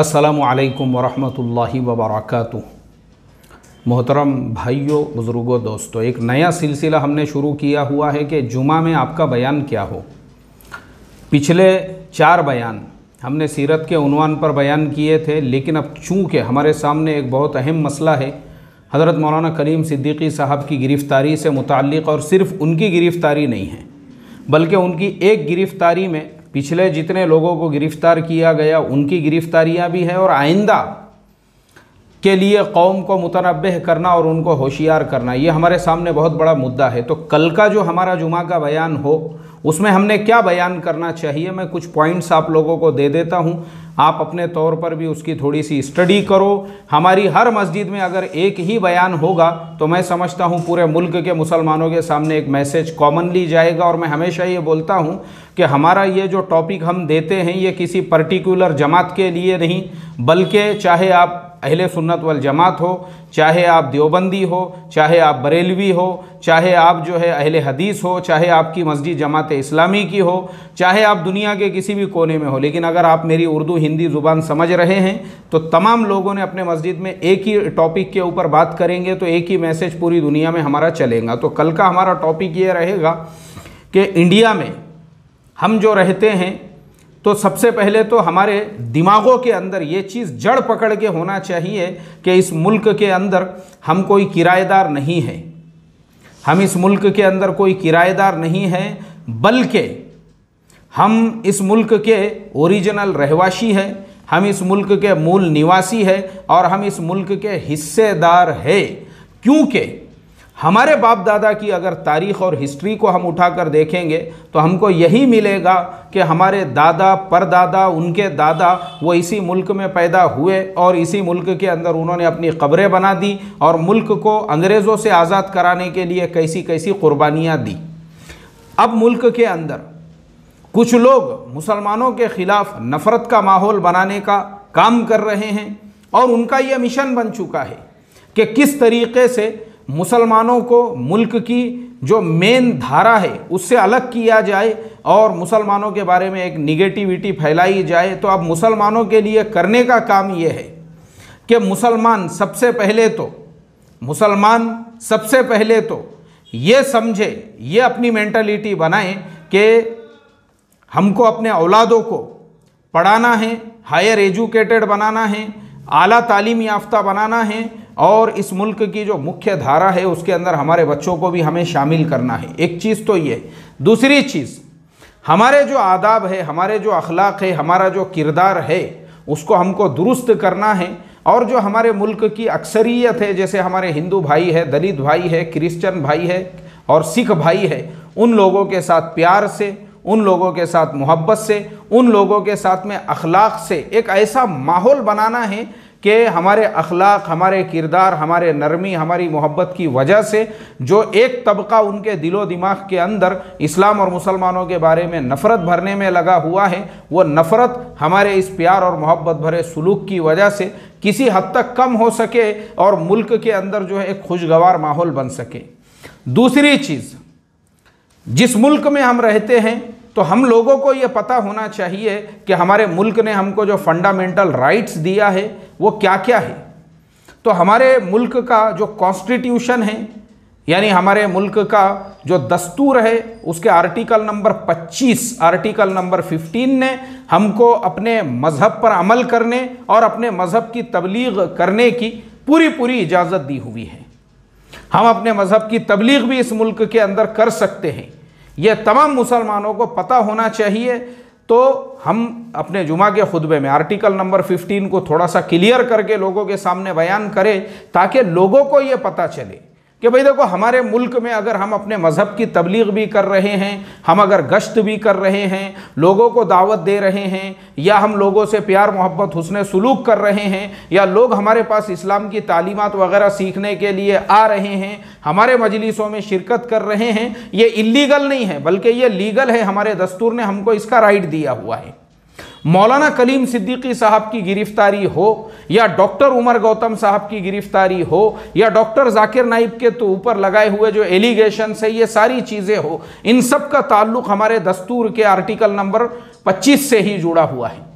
असलकम वरहमल वबरक मोहतरम भाइयों बुज़ुर्गों दोस्तों एक नया सिलसिला हमने शुरू किया हुआ है कि जुमा में आपका बयान क्या हो पिछले चार बयान हमने सीरत के उनवान पर बयान किए थे लेकिन अब चूँकि हमारे सामने एक बहुत अहम मसला है हज़रत मौलाना करीम सिद्दीकी साहब की गिरफ़्तारी से मुतक़ और सिर्फ़ उनकी गिरफ़्तारी नहीं है बल्कि उनकी एक गिरफ़्तारी में पिछले जितने लोगों को गिरफ्तार किया गया उनकी गिरफ्तारियां भी हैं और आइंदा के लिए कौम को मुतनबह करना और उनको होशियार करना ये हमारे सामने बहुत बड़ा मुद्दा है तो कल का जो हमारा जुमा का बयान हो उसमें हमने क्या बयान करना चाहिए मैं कुछ पॉइंट्स आप लोगों को दे देता हूँ आप अपने तौर पर भी उसकी थोड़ी सी स्टडी करो हमारी हर मस्जिद में अगर एक ही बयान होगा तो मैं समझता हूँ पूरे मुल्क के मुसलमानों के सामने एक मैसेज कॉमनली जाएगा और मैं हमेशा ये बोलता हूँ कि हमारा ये जो टॉपिक हम देते हैं ये किसी पर्टिकुलर जमात के लिए नहीं बल्कि चाहे आप अहले सुन्नत वाल जमात हो चाहे आप देवबंदी हो चाहे आप बरेलवी हो चाहे आप जो है अहले हदीस हो चाहे आपकी मस्जिद जमात इस्लामी की हो चाहे आप दुनिया के किसी भी कोने में हो लेकिन अगर आप मेरी उर्दू हिंदी ज़ुबान समझ रहे हैं तो तमाम लोगों ने अपने मस्जिद में एक ही टॉपिक के ऊपर बात करेंगे तो एक ही मैसेज पूरी दुनिया में हमारा चलेगा तो कल का हमारा टॉपिक ये रहेगा कि इंडिया में हम जो रहते हैं तो सबसे पहले तो हमारे दिमागों के अंदर ये चीज़ जड़ पकड़ के होना चाहिए कि इस मुल्क के अंदर हम कोई किराएदार नहीं है हम इस मुल्क के अंदर कोई किराएदार नहीं है बल्कि हम इस मुल्क के ओरिजिनल रहवासी हैं हम इस मुल्क के मूल निवासी है और हम इस मुल्क के हिस्सेदार हैं क्योंकि हमारे बाप दादा की अगर तारीख और हिस्ट्री को हम उठाकर देखेंगे तो हमको यही मिलेगा कि हमारे दादा परदादा उनके दादा वो इसी मुल्क में पैदा हुए और इसी मुल्क के अंदर उन्होंने अपनी ख़बरें बना दी और मुल्क को अंग्रेज़ों से आज़ाद कराने के लिए कैसी कैसी कुर्बानियाँ दी अब मुल्क के अंदर कुछ लोग मुसलमानों के ख़िलाफ़ नफ़रत का माहौल बनाने का काम कर रहे हैं और उनका यह मिशन बन चुका है कि किस तरीके से मुसलमानों को मुल्क की जो मेन धारा है उससे अलग किया जाए और मुसलमानों के बारे में एक निगेटिविटी फैलाई जाए तो अब मुसलमानों के लिए करने का काम ये है कि मुसलमान सबसे पहले तो मुसलमान सबसे पहले तो ये समझे ये अपनी मेंटालिटी बनाए कि हमको अपने औलादों को पढ़ाना है हायर एजुकेटेड बनाना है आला तालीम याफ्ता बनाना है और इस मुल्क की जो मुख्य धारा है उसके अंदर हमारे बच्चों को भी हमें शामिल करना है एक चीज़ तो ये दूसरी चीज़ हमारे जो आदाब है हमारे जो अखलाक है हमारा जो किरदार है उसको हमको दुरुस्त करना है और जो हमारे मुल्क की अक्सरियत है जैसे हमारे हिंदू भाई है दलित भाई है क्रिश्चन भाई है और सिख भाई है उन लोगों के साथ प्यार से उन लोगों के साथ मोहब्बत से उन लोगों के साथ में अखलाक से एक ऐसा माहौल बनाना है कि हमारे अखलाक हमारे किरदार हमारे नरमी हमारी मोहब्बत की वजह से जो एक तबका उनके दिलो दिमाग के अंदर इस्लाम और मुसलमानों के बारे में नफ़रत भरने में लगा हुआ है वो नफ़रत हमारे इस प्यार और मोहब्बत भरे सलूक की वजह से किसी हद तक कम हो सके और मुल्क के अंदर जो है एक खुशगवार माहौल बन सके दूसरी चीज़ जिस मुल्क में हम रहते हैं तो हम लोगों को ये पता होना चाहिए कि हमारे मुल्क ने हमको जो फंडामेंटल राइट्स दिया है वो क्या क्या है तो हमारे मुल्क का जो कॉन्स्टिट्यूशन है यानी हमारे मुल्क का जो दस्तूर है उसके आर्टिकल नंबर 25 आर्टिकल नंबर 15 ने हमको अपने मज़हब पर अमल करने और अपने मज़हब की तबलीग करने की पूरी पूरी इजाज़त दी हुई है हम अपने मज़हब की तबलीग भी इस मुल्क के अंदर कर सकते हैं यह तमाम मुसलमानों को पता होना चाहिए तो हम अपने जुमा के खुतबे में आर्टिकल नंबर 15 को थोड़ा सा क्लियर करके लोगों के सामने बयान करें ताकि लोगों को ये पता चले कि भाई देखो हमारे मुल्क में अगर हम अपने मज़हब की तबलीग भी कर रहे हैं हम अगर गश्त भी कर रहे हैं लोगों को दावत दे रहे हैं या हम लोगों से प्यार मोहब्बत हसन सलूक कर रहे हैं या लोग हमारे पास इस्लाम की तालीमत वगैरह सीखने के लिए आ रहे हैं हमारे मजलिसों में शिरकत कर रहे हैं ये इलीगल नहीं है बल्कि ये लीगल है हमारे दस्तूर ने हमको इसका राइट दिया हुआ है मौलाना कलीम सिद्दीकी साहब की गिरफ्तारी हो या डॉक्टर उमर गौतम साहब की गिरफ्तारी हो या डॉक्टर जाकिर नाइब के तो ऊपर लगाए हुए जो एलिगेशन है ये सारी चीज़ें हो इन सब का ताल्लुक हमारे दस्तूर के आर्टिकल नंबर 25 से ही जुड़ा हुआ है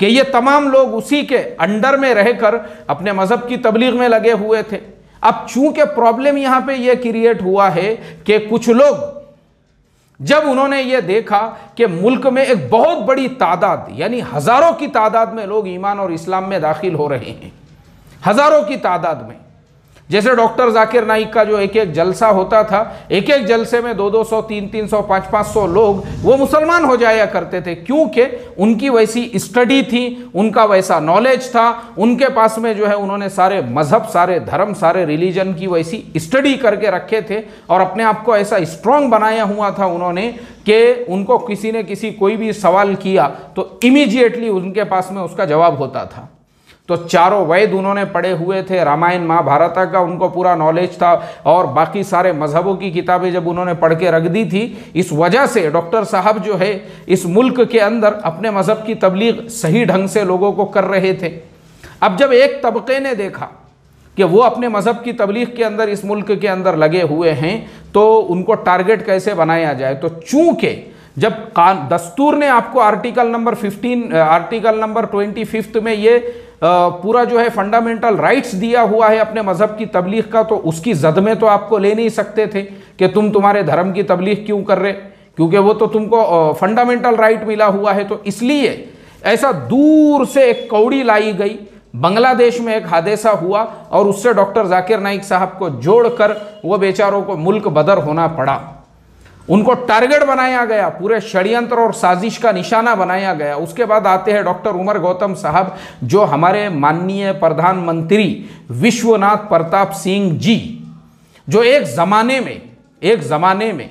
कि ये तमाम लोग उसी के अंडर में रहकर अपने मज़हब की तबलीग में लगे हुए थे अब चूंकि प्रॉब्लम यहाँ पे ये क्रिएट हुआ है कि कुछ लोग जब उन्होंने ये देखा कि मुल्क में एक बहुत बड़ी तादाद यानी हज़ारों की तादाद में लोग ईमान और इस्लाम में दाखिल हो रहे हैं हज़ारों की तादाद में जैसे डॉक्टर जाकिर नाइक का जो एक एक जलसा होता था एक एक जलसे में दो दो सौ तीन तीन सौ पाँच पाँच सौ लोग वो मुसलमान हो जाया करते थे क्योंकि उनकी वैसी स्टडी थी उनका वैसा नॉलेज था उनके पास में जो है उन्होंने सारे मजहब सारे धर्म सारे रिलीजन की वैसी स्टडी करके रखे थे और अपने आप को ऐसा स्ट्रांग बनाया हुआ था उन्होंने कि उनको किसी ने किसी कोई भी सवाल किया तो इमीजिएटली उनके पास में उसका जवाब होता था तो चारों वैद उन्होंने पढ़े हुए थे रामायण महाभारत का उनको पूरा नॉलेज था और बाकी सारे मजहबों की किताबें जब उन्होंने पढ़ के रख दी थी इस वजह से डॉक्टर साहब जो है इस मुल्क के अंदर अपने मज़हब की तबलीग सही ढंग से लोगों को कर रहे थे अब जब एक तबके ने देखा कि वो अपने मज़हब की तबलीग के अंदर इस मुल्क के अंदर लगे हुए हैं तो उनको टारगेट कैसे बनाया जाए तो चूँकि जब कान दस्तूर ने आपको article number fifteen article number twenty में ये पूरा जो है फंडामेंटल राइट्स दिया हुआ है अपने मज़हब की तबलीग का तो उसकी जद में तो आपको ले नहीं सकते थे कि तुम तुम्हारे धर्म की तबलीग क्यों कर रहे क्योंकि वो तो तुमको फंडामेंटल राइट मिला हुआ है तो इसलिए ऐसा दूर से एक कौड़ी लाई गई बांग्लादेश में एक हादसा हुआ और उससे डॉक्टर जाकिर नाइक साहब को जोड़कर वो बेचारों को मुल्क बदर होना पड़ा उनको टारगेट बनाया गया पूरे षड्यंत्र और साजिश का निशाना बनाया गया उसके बाद आते हैं डॉक्टर उमर गौतम साहब जो हमारे माननीय प्रधानमंत्री विश्वनाथ प्रताप सिंह जी जो एक ज़माने में एक ज़माने में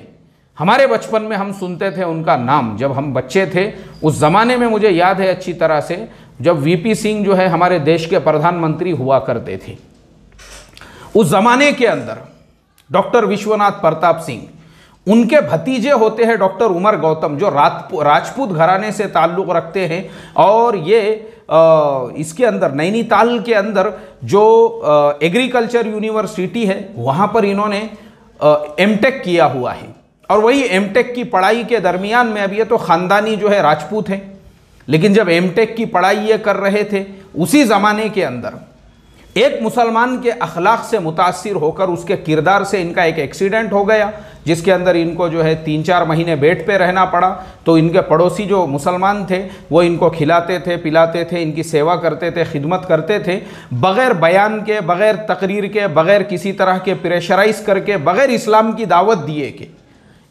हमारे बचपन में हम सुनते थे उनका नाम जब हम बच्चे थे उस ज़माने में मुझे याद है अच्छी तरह से जब वीपी सिंह जो है हमारे देश के प्रधानमंत्री हुआ करते थे उस ज़माने के अंदर डॉक्टर विश्वनाथ प्रताप सिंह उनके भतीजे होते हैं डॉक्टर उमर गौतम जो राजपूत घराने से ताल्लुक़ रखते हैं और ये आ, इसके अंदर नैनीताल के अंदर जो एग्रीकल्चर यूनिवर्सिटी है वहाँ पर इन्होंने एम टेक किया हुआ है और वही एम टेक की पढ़ाई के दरमियान में अब ये तो ख़ानदानी जो है राजपूत हैं लेकिन जब एम टेक की पढ़ाई ये कर रहे थे उसी ज़माने के अंदर एक मुसलमान के अखलाक से मुतासर होकर उसके किरदार से इनका एक एक्सीडेंट हो गया जिसके अंदर इनको जो है तीन चार महीने बेड पे रहना पड़ा तो इनके पड़ोसी जो मुसलमान थे वो इनको खिलाते थे पिलाते थे इनकी सेवा करते थे खिदमत करते थे बग़ैर बयान के बग़ैर तकरीर के बग़ैर किसी तरह के प्रेशराइज करके बग़ैर इस्लाम की दावत दिए के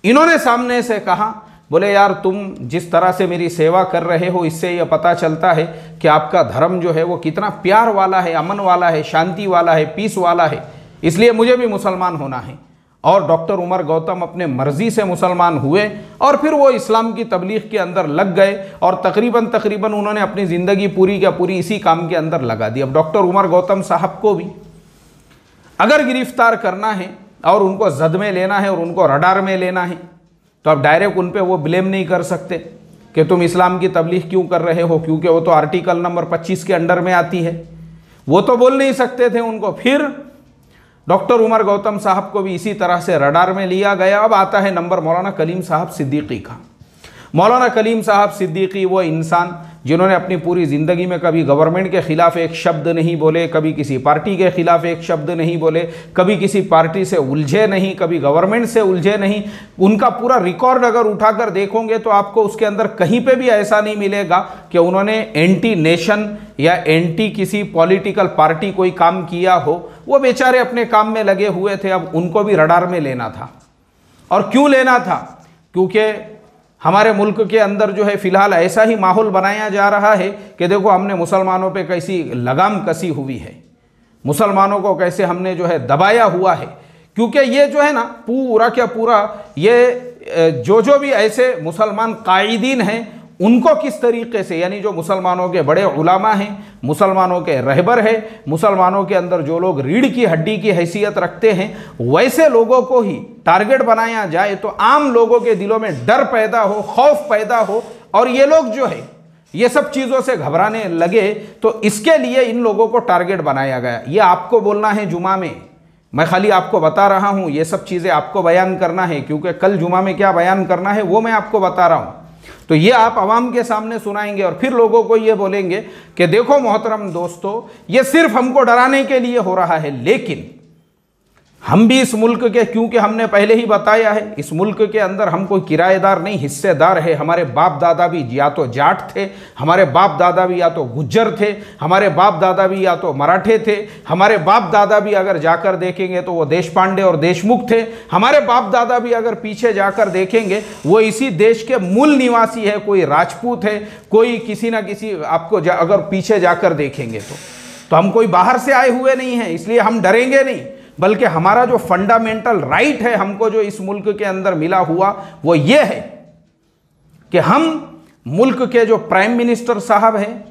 इन्होंने सामने से कहा बोले यार तुम जिस तरह से मेरी सेवा कर रहे हो इससे यह पता चलता है कि आपका धर्म जो है वो कितना प्यार वाला है अमन वाला है शांति वाला है पीस वाला है इसलिए मुझे भी मुसलमान होना है और डॉक्टर उमर गौतम अपने मर्ज़ी से मुसलमान हुए और फिर वो इस्लाम की तबलीग के अंदर लग गए और तकरीबन तकरीबन उन्होंने अपनी ज़िंदगी पूरी क्या पूरी इसी काम के अंदर लगा दी अब डॉक्टर उमर गौतम साहब को भी अगर गिरफ्तार करना है और उनको जद में लेना है और उनको रडार में लेना है तो आप डायरेक्ट उन पर वो ब्लेम नहीं कर सकते कि तुम इस्लाम की तबलीग क्यों कर रहे हो क्योंकि वो तो आर्टिकल नंबर पच्चीस के अंडर में आती है वो तो बोल नहीं सकते थे उनको फिर डॉक्टर उमर गौतम साहब को भी इसी तरह से रडार में लिया गया अब आता है नंबर मौलाना कलीम साहब सिद्दीकी का मौलाना कलीम साहब सिद्दीकी वो इंसान जिन्होंने अपनी पूरी ज़िंदगी में कभी गवर्नमेंट के ख़िलाफ़ एक शब्द नहीं बोले कभी किसी पार्टी के ख़िलाफ़ एक शब्द नहीं बोले कभी किसी पार्टी से उलझे नहीं कभी गवर्नमेंट से उलझे नहीं उनका पूरा रिकॉर्ड अगर उठाकर देखोगे तो आपको उसके अंदर कहीं पे भी ऐसा नहीं मिलेगा कि उन्होंने एंटी नेशन या एंटी किसी पॉलिटिकल पार्टी कोई काम किया हो वो बेचारे अपने काम में लगे हुए थे अब उनको भी रडार में लेना था और क्यों लेना था क्योंकि हमारे मुल्क के अंदर जो है फिलहाल ऐसा ही माहौल बनाया जा रहा है कि देखो हमने मुसलमानों पे कैसी लगाम कसी हुई है मुसलमानों को कैसे हमने जो है दबाया हुआ है क्योंकि ये जो है ना पूरा क्या पूरा ये जो जो भी ऐसे मुसलमान कायदीन हैं उनको किस तरीके से यानी जो मुसलमानों के बड़े उलामा हैं मुसलमानों के रहबर है मुसलमानों के अंदर जो लोग रीढ़ की हड्डी की हैसियत रखते हैं वैसे लोगों को ही टारगेट बनाया जाए तो आम लोगों के दिलों में डर पैदा हो खौफ पैदा हो और ये लोग जो है ये सब चीज़ों से घबराने लगे तो इसके लिए इन लोगों को टारगेट बनाया गया ये आपको बोलना है जुमा में मैं खाली आपको बता रहा हूँ ये सब चीज़ें आपको बयान करना है क्योंकि कल जुमा में क्या बयान करना है वो मैं आपको बता रहा हूँ तो ये आप आवाम के सामने सुनाएंगे और फिर लोगों को ये बोलेंगे कि देखो मोहतरम दोस्तों ये सिर्फ हमको डराने के लिए हो रहा है लेकिन हम भी इस मुल्क के क्योंकि हमने पहले ही बताया है इस मुल्क के अंदर हम कोई किराएदार नहीं हिस्सेदार है हमारे बाप दादा भी या तो जाट थे हमारे बाप दादा भी या तो गुज्जर थे हमारे बाप दादा भी या तो मराठे थे हमारे बाप दादा भी अगर जाकर देखेंगे तो वो देश पांडे और देशमुख थे हमारे बाप दादा भी अगर पीछे जाकर देखेंगे वो इसी देश के मूल निवासी है कोई राजपूत है कोई किसी ना किसी आपको अगर पीछे जाकर देखेंगे तो, तो हम कोई बाहर से आए हुए नहीं हैं इसलिए हम डरेंगे नहीं बल्कि हमारा जो फंडामेंटल राइट है हमको जो इस मुल्क के अंदर मिला हुआ वो ये है कि हम मुल्क के जो प्राइम मिनिस्टर साहब हैं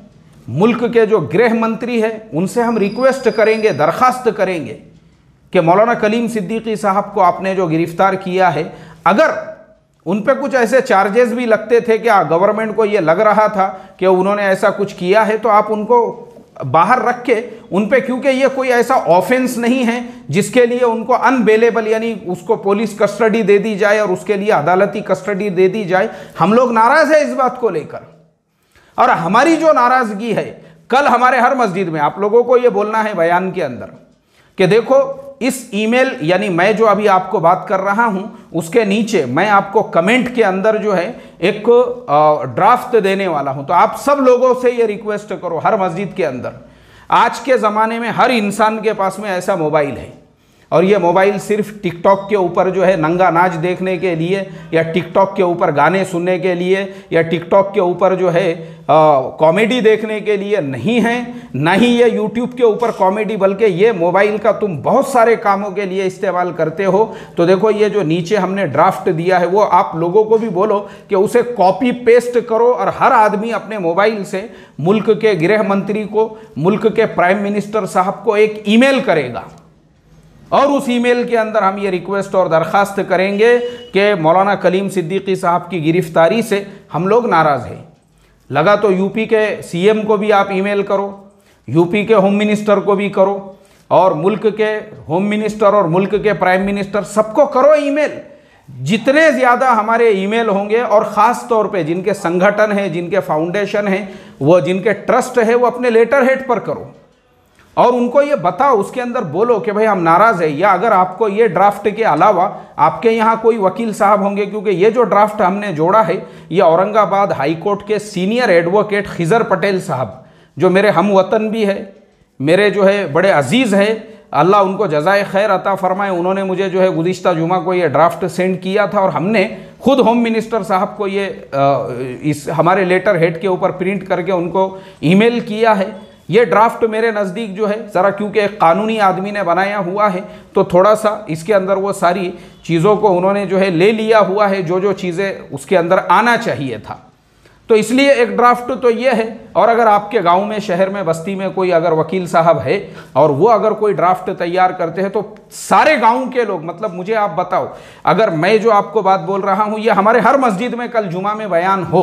मुल्क के जो गृह मंत्री हैं उनसे हम रिक्वेस्ट करेंगे दरखास्त करेंगे कि मौलाना कलीम सिद्दीकी साहब को आपने जो गिरफ्तार किया है अगर उन पर कुछ ऐसे चार्जेस भी लगते थे कि गवर्नमेंट हाँ, को ये लग रहा था कि उन्होंने ऐसा कुछ किया है तो आप उनको बाहर रख के उन पे क्योंकि ये कोई ऐसा ऑफेंस नहीं है जिसके लिए उनको अनबेलेबल यानी उसको पुलिस कस्टडी दे दी जाए और उसके लिए अदालती कस्टडी दे दी जाए हम लोग नाराज़ है इस बात को लेकर और हमारी जो नाराज़गी है कल हमारे हर मस्जिद में आप लोगों को ये बोलना है बयान के अंदर कि देखो इस ईमेल यानी मैं जो अभी आपको बात कर रहा हूं उसके नीचे मैं आपको कमेंट के अंदर जो है एक ड्राफ्ट देने वाला हूं तो आप सब लोगों से ये रिक्वेस्ट करो हर मस्जिद के अंदर आज के ज़माने में हर इंसान के पास में ऐसा मोबाइल है और ये मोबाइल सिर्फ टिकटॉक के ऊपर जो है नंगा नाच देखने के लिए या टिकटॉक के ऊपर गाने सुनने के लिए या टिकटॉक के ऊपर जो है कॉमेडी देखने के लिए नहीं है ना ही ये यूट्यूब के ऊपर कॉमेडी बल्कि ये मोबाइल का तुम बहुत सारे कामों के लिए इस्तेमाल करते हो तो देखो ये जो नीचे हमने ड्राफ्ट दिया है वो आप लोगों को भी बोलो कि उसे कॉपी पेस्ट करो और हर आदमी अपने मोबाइल से मुल्क के गृह मंत्री को मुल्क के प्राइम मिनिस्टर साहब को एक ईमेल करेगा और उस ईमेल के अंदर हम ये रिक्वेस्ट और दरख्वास्त करेंगे कि मौलाना कलीम सिद्दीकी साहब की गिरफ्तारी से हम लोग नाराज़ हैं लगा तो यूपी के सीएम को भी आप ईमेल करो यूपी के होम मिनिस्टर को भी करो और मुल्क के होम मिनिस्टर और मुल्क के प्राइम मिनिस्टर सबको करो ईमेल जितने ज़्यादा हमारे ईमेल होंगे और ख़ास तौर पे जिनके संगठन हैं जिनके फाउंडेशन हैं वो जिनके ट्रस्ट है वो अपने लेटर हेड पर करो और उनको ये बताओ उसके अंदर बोलो कि भाई हम नाराज़ है या अगर आपको ये ड्राफ्ट के अलावा आपके यहाँ कोई वकील साहब होंगे क्योंकि ये जो ड्राफ्ट हमने जोड़ा है ये औरंगाबाद हाईकोर्ट के सीनियर एडवोकेट खिजर पटेल साहब जो मेरे हम वतन भी है मेरे जो है बड़े अजीज़ है अल्लाह उनको जजाय खैर अता फरमाए उन्होंने मुझे जो है गुज्त जुमा को ये ड्राफ्ट सेंड किया था और हमने खुद होम मिनिस्टर साहब को ये इस हमारे लेटर हेड के ऊपर प्रिंट करके उनको ईमेल किया है ये ड्राफ्ट मेरे नज़दीक जो है ज़रा क्योंकि एक कानूनी आदमी ने बनाया हुआ है तो थोड़ा सा इसके अंदर वो सारी चीज़ों को उन्होंने जो है ले लिया हुआ है जो जो चीज़ें उसके अंदर आना चाहिए था तो इसलिए एक ड्राफ्ट तो ये है और अगर आपके गांव में शहर में बस्ती में कोई अगर वकील साहब है और वो अगर कोई ड्राफ्ट तैयार करते हैं तो सारे गांव के लोग मतलब मुझे आप बताओ अगर मैं जो आपको बात बोल रहा हूँ ये हमारे हर मस्जिद में कल जुमा में बयान हो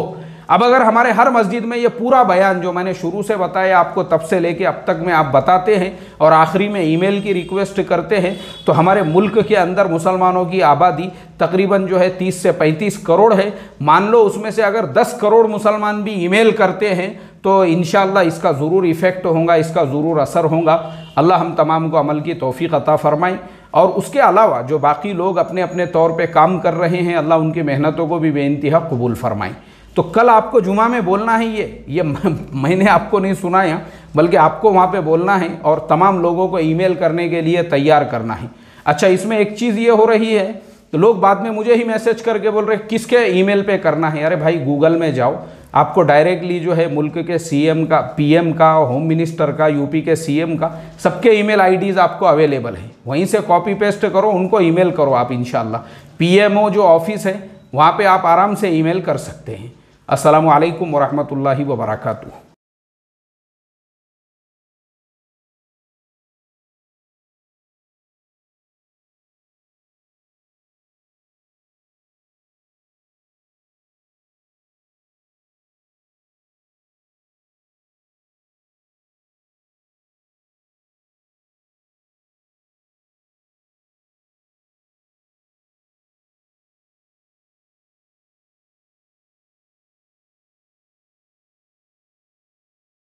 अब अगर हमारे हर मस्जिद में ये पूरा बयान जो मैंने शुरू से बताया आपको तब से लेके अब तक में आप बताते हैं और आखिरी में ईमेल की रिक्वेस्ट करते हैं तो हमारे मुल्क के अंदर मुसलमानों की आबादी तकरीबन जो है 30 से 35 करोड़ है मान लो उसमें से अगर 10 करोड़ मुसलमान भी ईमेल करते हैं तो इन इसका ज़रूर इफ़ेक्ट होगा इसका ज़रूर असर होगा अल्लाह हम तमाम को अमल की तोफ़ी अता फ़रमाएँ और उसके अलावा जो बाकी लोग अपने अपने तौर पे काम कर रहे हैं अल्लाह उनकी मेहनतों को भी बेानतहा कबूल फ़रमाएँ तो कल आपको जुमा में बोलना है ये ये मैंने आपको नहीं सुनाया बल्कि आपको वहाँ पे बोलना है और तमाम लोगों को ईमेल करने के लिए तैयार करना है अच्छा इसमें एक चीज़ ये हो रही है तो लोग बाद में मुझे ही मैसेज करके बोल रहे किसके ईमेल पे करना है अरे भाई गूगल में जाओ आपको डायरेक्टली जो है मुल्क के सी का पी का होम मिनिस्टर का यूपी के सी का सबके ई मेल आपको अवेलेबल है वहीं से कॉपी पेस्ट करो उनको ई करो आप इन पीएमओ जो ऑफिस है वहाँ पर आप आराम से ई कर सकते हैं আসসালামু আলাইকুম ওরহমতুল্লাহি বারাকাতু